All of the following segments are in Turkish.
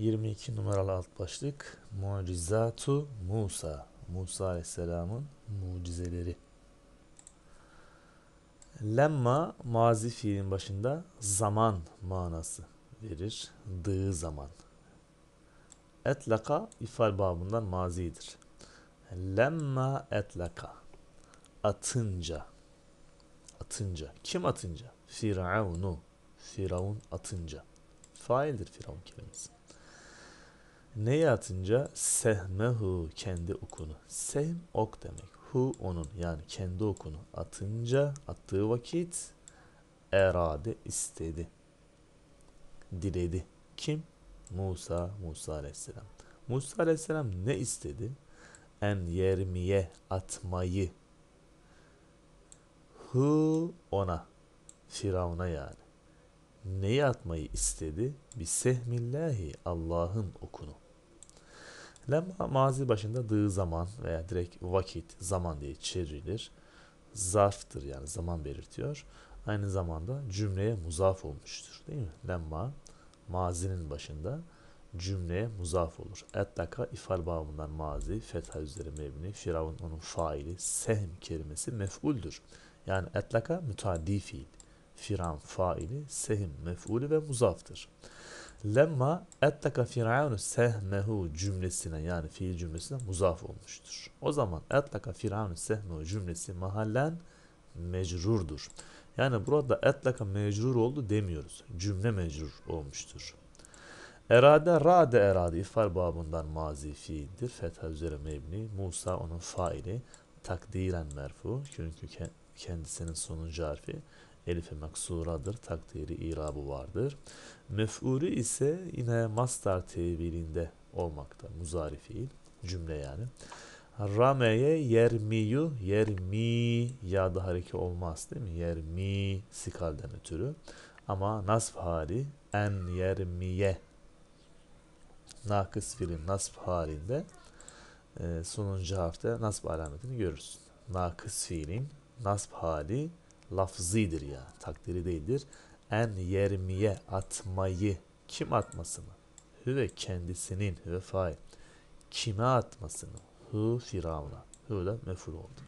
22 numaralı alt başlık Mucizatu Musa Musa Aleyhisselam'ın mucizeleri Lemma mazi fiilin başında zaman manası verir. Dığı zaman. Etlaka ifal babından mazidir. Lemma etlaka. Atınca. Atınca. Kim atınca? Firavunu. Firavun atınca. Faildir Firavun kelimesi. Neye atınca sehmehu kendi okunu. Sehm ok demek. Hu onun yani kendi okunu atınca attığı vakit erade istedi. Diledi. Kim? Musa, Musa aleyhisselam. Musa aleyhisselam ne istedi? En yermiye atmayı. Hu ona. Firavuna yani neyi atmayı istedi? Bi Allah'ın okunu. Lemma mazi başında dığı zaman veya direkt vakit, zaman diye çevrilir. Zarftır yani zaman belirtiyor. Aynı zamanda cümleye muzaf olmuştur değil mi? Lemma mazinin başında cümleye muzaf olur. Etlaka ifal bağımından mazi, fetha üzeri mebni, firavun onun faili, sehm kelimesi mef'uldür. Yani etlaka mütadi fiil. Firan faili, sehim mef'ulü ve muzaftır. Lemma ettaka firavunu sehmehu cümlesine yani fiil cümlesine muzaf olmuştur. O zaman ettaka firavunu sehmehu cümlesi mahallen mecrurdur. Yani burada etlaka mecrur oldu demiyoruz. Cümle mecrur olmuştur. Erade rade erade ifar babından mazi fiildir. Fetha üzere mebni. Musa onun faili. Takdiren merfu. Çünkü kendisinin sonuncu harfi elif maksuradır, takdiri irabı vardır. Mef'ulü ise yine mastar tevilinde olmakta, muzari fiil, cümle yani. Rame'ye yermiyu, yermi ya da hareke olmaz değil mi? Yermi sikalden ötürü. Ama nasf hali en yermiye nakıs fiilin nasb halinde e, sonuncu hafta nasb alametini görürsün. Nakıs fiilin nasb hali lafzidir ya takdiri değildir. En yermiye atmayı kim atmasını? Hüve kendisinin hüve fail. Kime atmasını? Hu firavuna. Hu da meful oldu.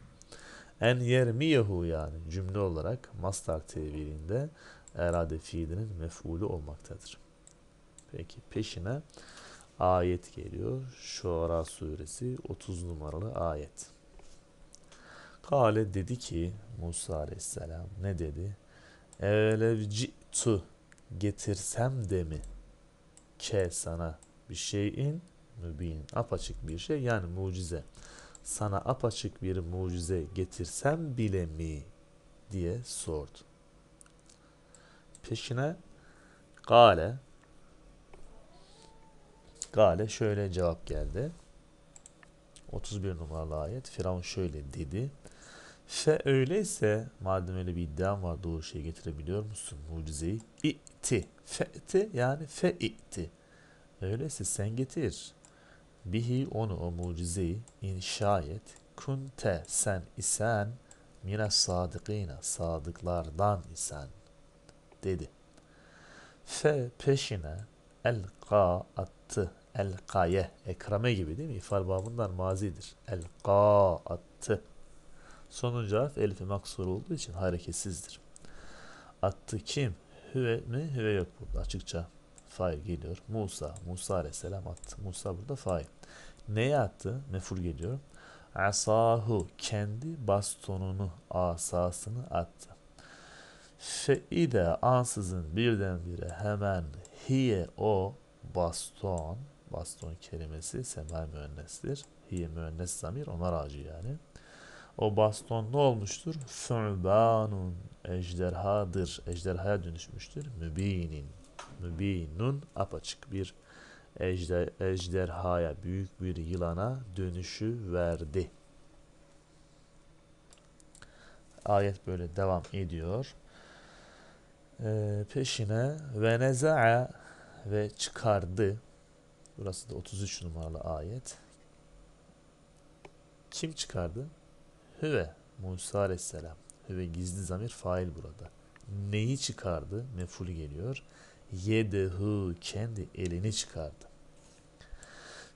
En yermiyehu yani cümle olarak mastar tevilinde erade fiilinin mefulü olmaktadır. Peki peşine ayet geliyor. Şuara suresi 30 numaralı ayet. Kale dedi ki Musa aleyhisselam ne dedi? tu getirsem de mi? Ke sana bir şeyin mübin apaçık bir şey yani mucize. Sana apaçık bir mucize getirsem bile mi? diye sordu. Peşine Gale Gale şöyle cevap geldi. 31 numaralı ayet. Firavun şöyle dedi. Şe öyleyse madem öyle bir iddiam var doğru şey getirebiliyor musun mucizeyi? İ'ti. Fe'ti yani fe'i'ti. Öyleyse sen getir. Bihi onu o mucizeyi inşayet kunte sen isen mine sadıkine sadıklardan isen dedi. Fe peşine elka attı elkaye ekrame gibi değil mi? İfal babından mazidir. Elka attı Sonuncu harf elife maksur olduğu için hareketsizdir. Attı kim? Hüve mi? Hüve yok burada açıkça. Fail geliyor. Musa. Musa aleyhisselam attı. Musa burada fail. Neye attı? Mefur geliyor. Asahu. Kendi bastonunu, asasını attı. Fe'ide ansızın birdenbire hemen hiye o baston baston kelimesi semay müennesidir. Hiye müennes zamir ona raci yani. O baston ne olmuştur? Su'banun ejderhadır. Ejderhaya dönüşmüştür. Mübinin. Mübinun apaçık bir ejder, ejderhaya, büyük bir yılana dönüşü verdi. Ayet böyle devam ediyor. Ee, peşine ve neza'a ve çıkardı. Burası da 33 numaralı ayet. Kim çıkardı? Hüve Musa aleyhisselam. Hüve gizli zamir fail burada. Neyi çıkardı? Meful geliyor. Yedehu kendi elini çıkardı.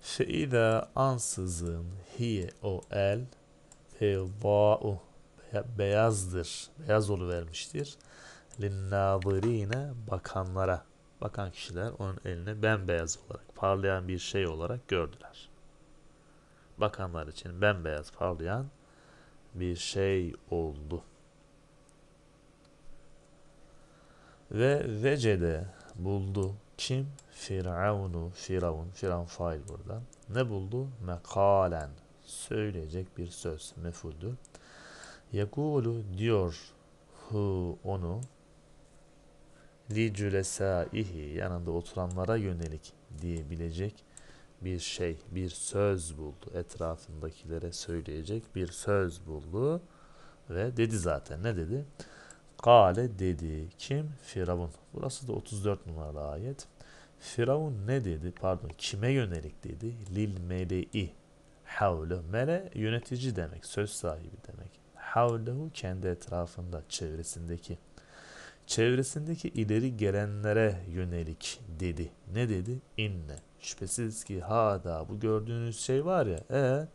Feida ansızın hiye o el fevva'u beyazdır. Beyaz olu vermiştir. Linnâzirîne bakanlara. Bakan kişiler onun elini bembeyaz olarak, parlayan bir şey olarak gördüler. Bakanlar için bembeyaz parlayan bir şey oldu. Ve vecede buldu. Kim? Firavunu, Firavun, Firavun fail burada. Ne buldu? Mekalen. Söyleyecek bir söz. Mefuldü. Yekulu diyor hu onu li cülesaihi yanında oturanlara yönelik diyebilecek bir şey, bir söz buldu. Etrafındakilere söyleyecek bir söz buldu. Ve dedi zaten ne dedi? Kale dedi. Kim? Firavun. Burası da 34 numaralı ayet. Firavun ne dedi? Pardon kime yönelik dedi? Lil mele'i. Havle. Mele yönetici demek. Söz sahibi demek. Havlehu kendi etrafında, çevresindeki. Çevresindeki ileri gelenlere yönelik dedi. Ne dedi? İnne. Şüphesiz ki hada bu gördüğünüz şey var ya. E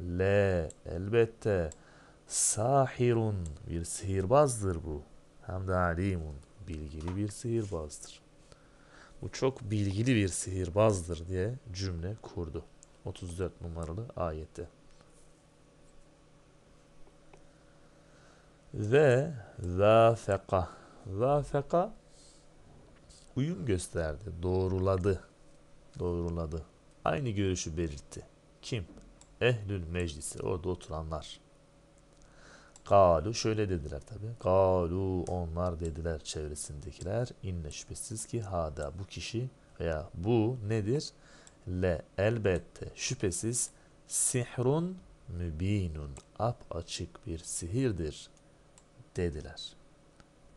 le elbette sahirun bir sihirbazdır bu. Hem de alimun bilgili bir sihirbazdır. Bu çok bilgili bir sihirbazdır diye cümle kurdu. 34 numaralı ayette. Ve zafeka. Zafeka uyum gösterdi, doğruladı doğruladı. Aynı görüşü belirtti. Kim? Ehlül meclisi. Orada oturanlar. Galu şöyle dediler tabi. Galu onlar dediler çevresindekiler. İnne şüphesiz ki hada bu kişi veya bu nedir? Le elbette şüphesiz sihrun mübinun ap açık bir sihirdir dediler.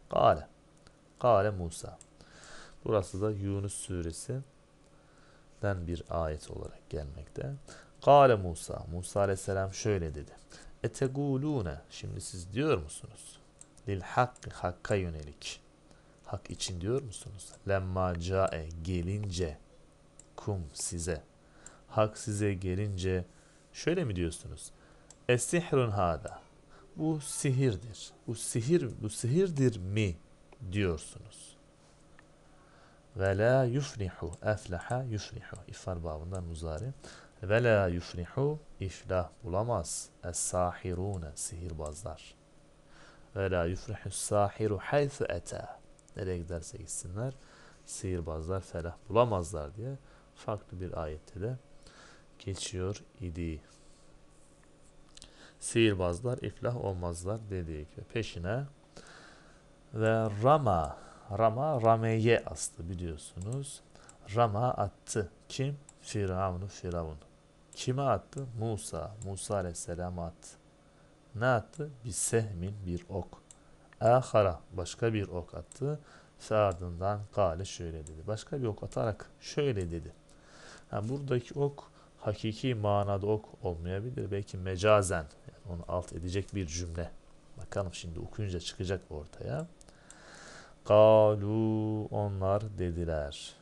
Kale. Kale Musa. Burası da Yunus suresi den bir ayet olarak gelmekte. Kale Musa, Musa aleyhisselam şöyle dedi. Etegulune, şimdi siz diyor musunuz? Lil hakkı, hakka yönelik. Hak için diyor musunuz? Lemma cae, gelince, kum size. Hak size gelince, şöyle mi diyorsunuz? Esihrun hada. Bu sihirdir. Bu sihir, bu sihirdir mi diyorsunuz? Ve la yufrihu. Efleha yufrihu. İffar babından muzari. Ve la yufrihu. İflah bulamaz. es Sihirbazlar. Ve la yufrihu sahiru haythu ete. Nereye giderse gitsinler. Sihirbazlar felah bulamazlar diye farklı bir ayette de geçiyor idi. Sihirbazlar iflah olmazlar dedik. Ve peşine ve rama Rama, Rameye astı biliyorsunuz. Rama attı. Kim? Firavun'u Firavun. Kime attı? Musa. Musa Aleyhisselam'a attı. Ne attı? Bir sehmin bir ok. Ahara başka bir ok attı. Ve ardından Kale şöyle dedi. Başka bir ok atarak şöyle dedi. Yani buradaki ok hakiki manada ok olmayabilir. Belki mecazen yani onu alt edecek bir cümle. Bakalım şimdi okuyunca çıkacak ortaya. Kalu onlar dediler.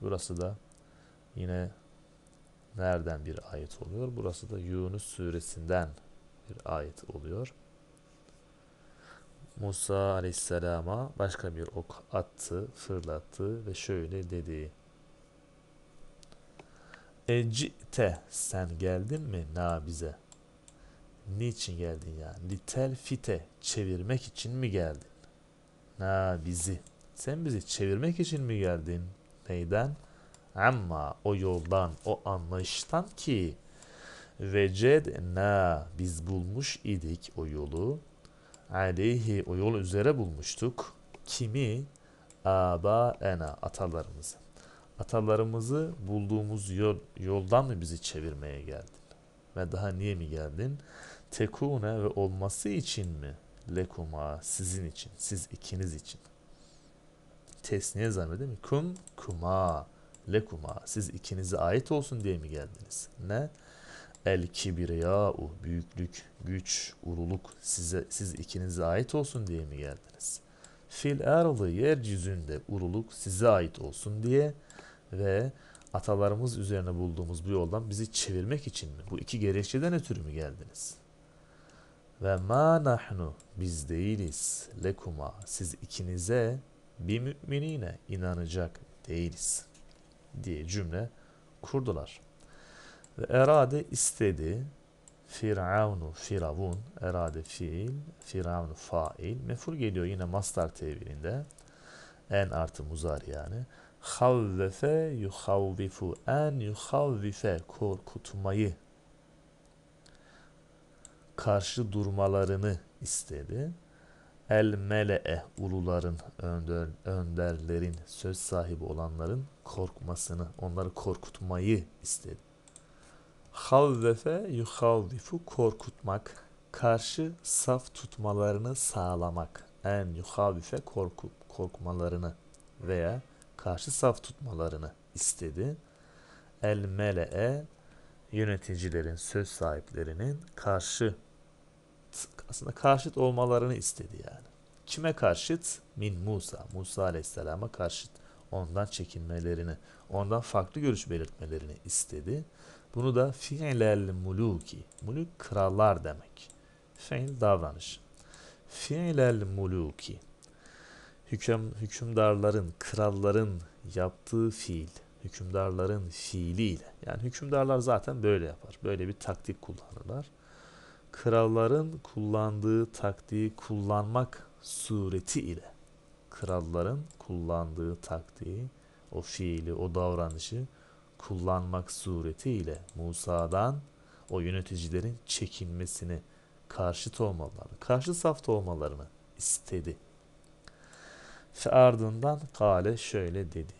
Burası da yine nereden bir ayet oluyor? Burası da Yunus suresinden bir ayet oluyor. Musa aleyhisselama başka bir ok attı, fırlattı ve şöyle dedi. Ecite sen geldin mi nabize? Niçin geldin ya? Litel fite çevirmek için mi geldin? Ha bizi. Sen bizi çevirmek için mi geldin? Neyden? Ama o yoldan, o anlayıştan ki vecedna biz bulmuş idik o yolu. Aleyhi o yol üzere bulmuştuk. Kimi? Aba ena atalarımızı. Atalarımızı bulduğumuz yol, yoldan mı bizi çevirmeye geldin? Ve daha niye mi geldin? Tekune ve olması için mi? lekuma sizin için, siz ikiniz için. Tesniye zamiri değil mi? Kum, kuma, lekuma siz ikinize ait olsun diye mi geldiniz? Ne? El u, büyüklük, güç, ululuk size siz ikinize ait olsun diye mi geldiniz? Fil erdi yeryüzünde ululuk size ait olsun diye ve atalarımız üzerine bulduğumuz bu yoldan bizi çevirmek için mi? Bu iki gerekçeden ötürü mü geldiniz?'' Ve ma nahnu biz değiliz lekuma siz ikinize bir müminine inanacak değiliz diye cümle kurdular. Ve erade istedi Firavunu firavun erade fiil Firavunu fail meful geliyor yine mastar tevilinde en artı muzar yani havvefe yuhavvifu en yuhavvife korkutmayı karşı durmalarını istedi. El mele'e uluların, önder, önderlerin, söz sahibi olanların korkmasını, onları korkutmayı istedi. Havvefe yuhavvifu korkutmak, karşı saf tutmalarını sağlamak. En yuhavvife korkup korkmalarını veya karşı saf tutmalarını istedi. El mele'e yöneticilerin, söz sahiplerinin karşı aslında karşıt olmalarını istedi yani. Kime karşıt? Min Musa. Musa Aleyhisselam'a karşıt. Ondan çekinmelerini, ondan farklı görüş belirtmelerini istedi. Bunu da fi'lel muluki. Muluk krallar demek. Fiil davranış. Fi'lel muluki. Hüküm, hükümdarların, kralların yaptığı fiil. Hükümdarların fiiliyle. Yani hükümdarlar zaten böyle yapar. Böyle bir taktik kullanırlar kralların kullandığı taktiği kullanmak sureti ile kralların kullandığı taktiği o fiili o davranışı kullanmak suretiyle Musa'dan o yöneticilerin çekinmesini karşıt olmalarını, karşı safta olmalarını istedi. Ve ardından Kale şöyle dedi.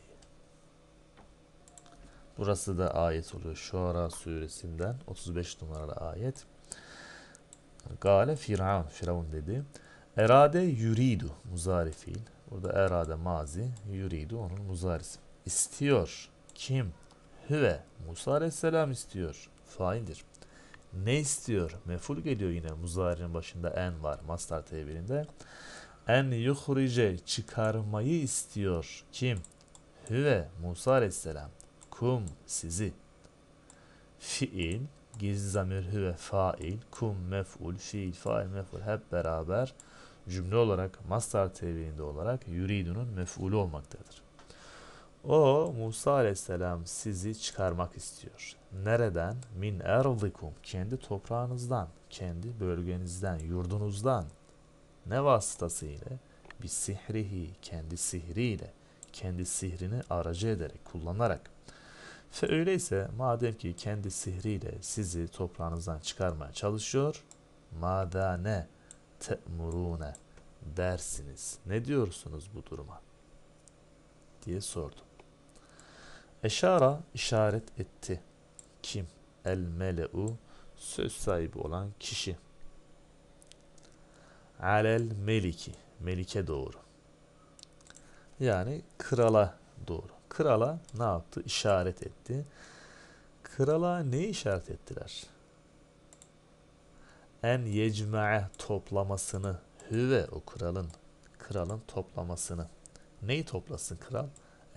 Burası da ayet oluyor. Şuara suresinden 35 numaralı ayet. Gale Firavun. Firavun dedi. Erade yuridu. Muzari fiil. Burada erade mazi. Yuridu onun muzarisi. İstiyor. Kim? Hüve. Musa aleyhisselam istiyor. Faildir. Ne istiyor? Meful geliyor yine muzari'nin başında en var. Mastar tevhirinde. En yuhrice çıkarmayı istiyor. Kim? Hüve. Musa aleyhisselam. Kum sizi. Fiil gizli zamir hüve fail, kum mef'ul, fiil fail mef'ul hep beraber cümle olarak mastar tebliğinde olarak yuridunun mef'ulü olmaktadır. O Musa aleyhisselam sizi çıkarmak istiyor. Nereden? Min erdikum. Kendi toprağınızdan, kendi bölgenizden, yurdunuzdan. Ne vasıtasıyla? Bir sihrihi. Kendi sihriyle. Kendi sihrini aracı ederek, kullanarak. Fe öyleyse madem ki kendi sihriyle sizi toprağınızdan çıkarmaya çalışıyor, ne, te'murune dersiniz. Ne diyorsunuz bu duruma? diye sordu. Eşara işaret etti. Kim? El mele'u söz sahibi olan kişi. Alel meliki melike doğru. Yani krala doğru krala ne yaptı? İşaret etti. Krala ne işaret ettiler? En yecme'e toplamasını. Hüve o kralın. Kralın toplamasını. Neyi toplasın kral?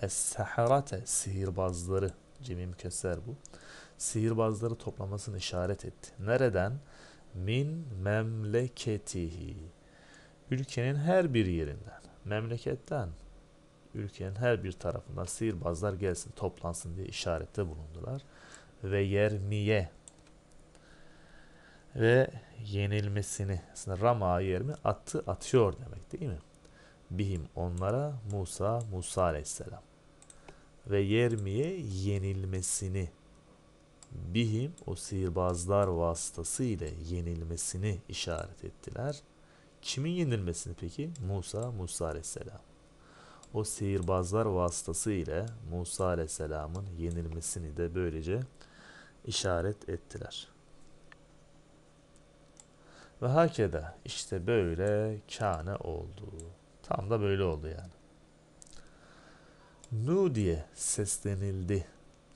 Es-seharate sihirbazları. Cemim Mükesser bu. Sihirbazları toplamasını işaret etti. Nereden? Min memleketihi. Ülkenin her bir yerinden. Memleketten ülkenin her bir tarafından sihirbazlar gelsin toplansın diye işarette bulundular. Ve Yermiye ve yenilmesini aslında Rama yermi attı atıyor demek değil mi? Bihim onlara Musa Musa aleyhisselam ve Yermiye yenilmesini Bihim o sihirbazlar vasıtası ile yenilmesini işaret ettiler. Kimin yenilmesini peki? Musa Musa aleyhisselam. O sihirbazlar vasıtası ile Musa Aleyhisselam'ın yenilmesini de böylece işaret ettiler. Ve hakeda işte böyle kâne oldu. Tam da böyle oldu yani. Nu diye seslenildi,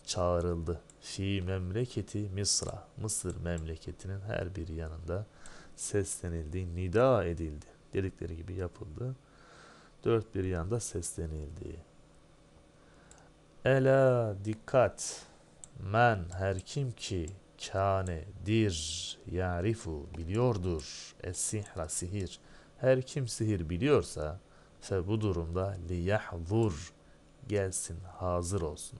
çağrıldı. Fi memleketi Misra, Mısır memleketinin her bir yanında seslenildi, nida edildi. Dedikleri gibi yapıldı dört bir yanda seslenildi. Ela dikkat men her kim ki kâne dir yarifu biliyordur es sihra sihir her kim sihir biliyorsa fe bu durumda liyahzur gelsin hazır olsun.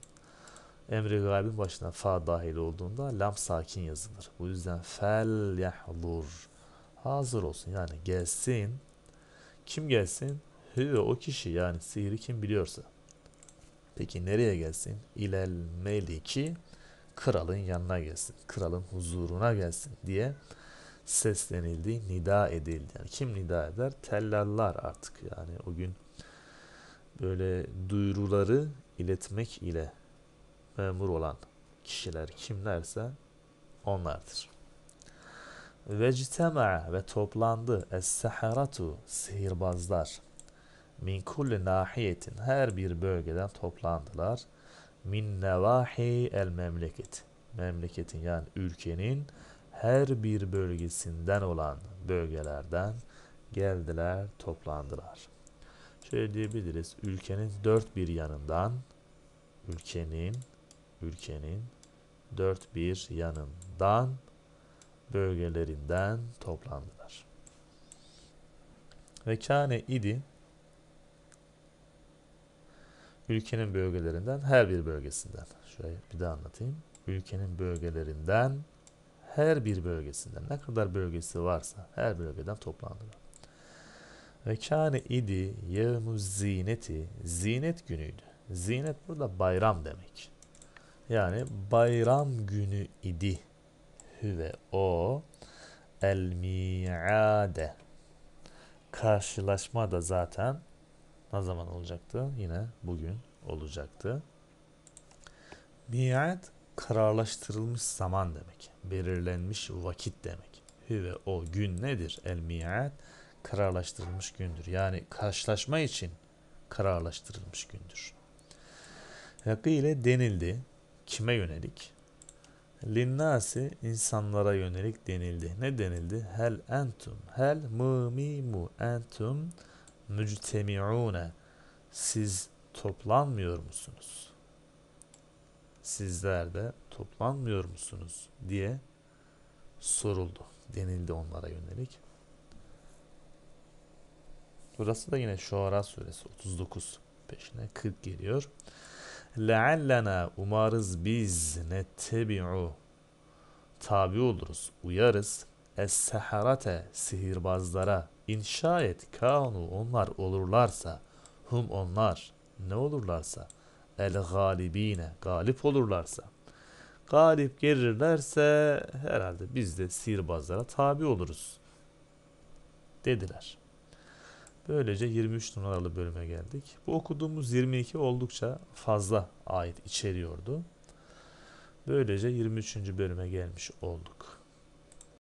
Emri gaybin başına fa dahil olduğunda lam sakin yazılır. Bu yüzden fel yahzur hazır olsun yani gelsin. Kim gelsin? Hüve o kişi yani sihri kim biliyorsa. Peki nereye gelsin? İlel meliki kralın yanına gelsin. Kralın huzuruna gelsin diye seslenildi, nida edildi. Yani kim nida eder? Tellallar artık yani o gün böyle duyuruları iletmek ile memur olan kişiler kimlerse onlardır. Ve citema ve toplandı es-seharatu sihirbazlar min kulli nahiyetin her bir bölgeden toplandılar. Min nevahi el memleket. Memleketin yani ülkenin her bir bölgesinden olan bölgelerden geldiler, toplandılar. Şöyle diyebiliriz. Ülkenin dört bir yanından ülkenin ülkenin dört bir yanından bölgelerinden toplandılar. Ve kâne idi Ülkenin bölgelerinden her bir bölgesinden. Şöyle bir daha anlatayım. Ülkenin bölgelerinden her bir bölgesinden ne kadar bölgesi varsa her bölgeden toplandırır. Ve kâne idi yevmu zineti zinet günüydü. Zinet burada bayram demek. Yani bayram günü idi. Hüve o el miade. Karşılaşma da zaten ne zaman olacaktı? Yine bugün olacaktı. Miat kararlaştırılmış zaman demek. Belirlenmiş vakit demek. Ve o gün nedir? El miat kararlaştırılmış gündür. Yani karşılaşma için kararlaştırılmış gündür. Yakı ile denildi. Kime yönelik? Linnasi insanlara yönelik denildi. Ne denildi? Hel entum. Hel mu mi mu entum. Entum müctemiune siz toplanmıyor musunuz? Sizler de toplanmıyor musunuz diye soruldu. Denildi onlara yönelik. Burası da yine Şuara suresi 39 peşine 40 geliyor. Leallena umarız biz ne nettebi'u tabi oluruz, uyarız. Es-seharate sihirbazlara İnşa et kanu onlar olurlarsa hum onlar ne olurlarsa el galibine galip olurlarsa galip gelirlerse herhalde biz de sihirbazlara tabi oluruz dediler. Böylece 23 numaralı bölüme geldik. Bu okuduğumuz 22 oldukça fazla ayet içeriyordu. Böylece 23. bölüme gelmiş olduk.